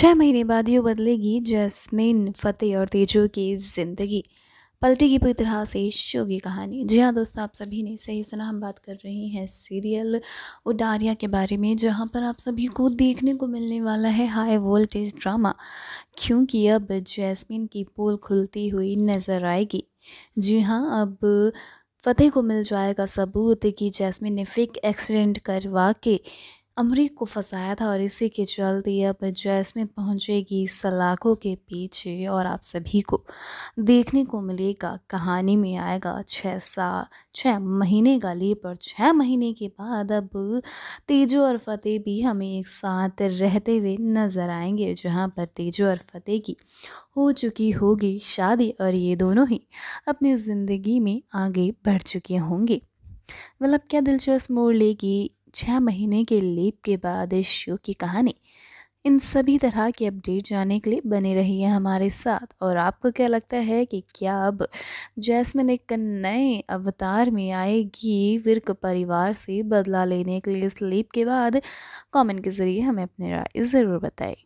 छः महीने बाद यूँ बदलेगी जैस्मिन फतेह और तेजो की ज़िंदगी पलटेगी पूरी तरह से शो की कहानी जी हाँ दोस्तों आप सभी ने सही सुना हम बात कर रहे हैं सीरियल उडारिया के बारे में जहाँ पर आप सभी को देखने को मिलने वाला है हाई वोल्टेज ड्रामा क्योंकि अब जैस्मिन की पोल खुलती हुई नज़र आएगी जी हाँ अब फतेह को मिल जाएगा सबूत कि जैस्मिन ने फेक एक्सीडेंट करवा के अमरीक को फंसाया था और इसी के चलते अब जैस्मिन पहुंचेगी सलाखों के पीछे और आप सभी को देखने को मिलेगा कहानी में आएगा छः सा छः महीने का लीप और छः महीने के बाद अब तेजो और फतेह भी हमें एक साथ रहते हुए नज़र आएंगे जहाँ पर तेजो और फतेह की हो चुकी होगी शादी और ये दोनों ही अपनी ज़िंदगी में आगे बढ़ चुके होंगे मतलब क्या दिलचस्प मोड़ लेगी छः महीने के लीप के बाद इस शो की कहानी इन सभी तरह के अपडेट जानने के लिए बने रहिए हमारे साथ और आपको क्या लगता है कि क्या अब जैस्मिन एक नए अवतार में आएगी विर्क परिवार से बदला लेने के लिए इस लीप के बाद कमेंट के ज़रिए हमें अपनी राय ज़रूर बताएं